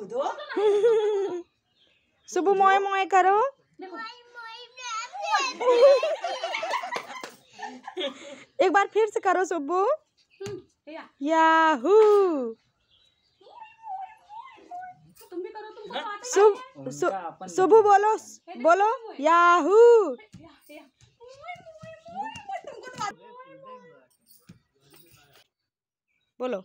Hmm, सुबह हाँ? मोए मोए करो एक बार फिर से करो सुबह याहू सुबह बोलो बोलो याहू बोलो